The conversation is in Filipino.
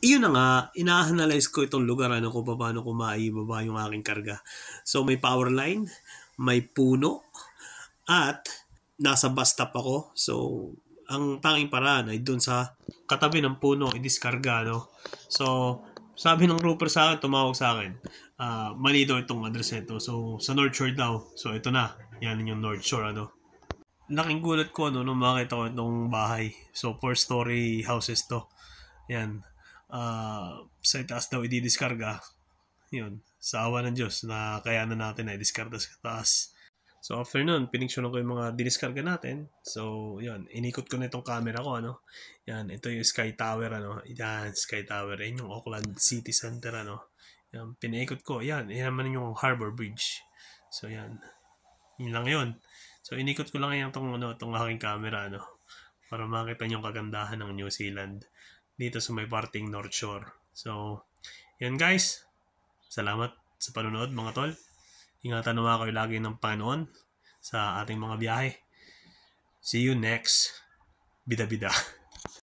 Iyon na nga, ina-analyze ko itong lugar, ano ko, paano ko maibaba yung aking karga. So, may power line, may puno, at nasa bus stop ako. So, ang tanging paraan ay doon sa katabi ng puno, i idiskarga, no? So, sabi ng trooper sa akin, tumawag sa akin, uh, mali daw itong address nito. So, sa North Shore daw. So, ito na. Yan yung North Shore, ano. Laking gulat ko, ano, nung makita ko itong bahay. So, four-story houses to. Yan uh, sa itaas daw ididiskarga. Yun, sa awa ng Diyos na kaya na natin na idiskarga sa taas. So after nun, pinicturean ko yung mga diniskarga natin. So, yun, inikot ko na itong camera ko, ano. Yan, ito yung Sky Tower, ano. Yan, Sky Tower. Yan yung Auckland City Center, ano. Yan, pinaikot ko. Yan, yan naman yung Harbor Bridge. So, yan. Yun lang yun. So, inikot ko lang yan itong, ano, itong aking camera, ano. Para makita niyo yung kagandahan ng New Zealand dito sa may parting North Shore. So, yan guys. Salamat sa panonood mga tol. Ingatan naman kayo lagi ng Panginoon sa ating mga biyahe. See you next. Bida-bida.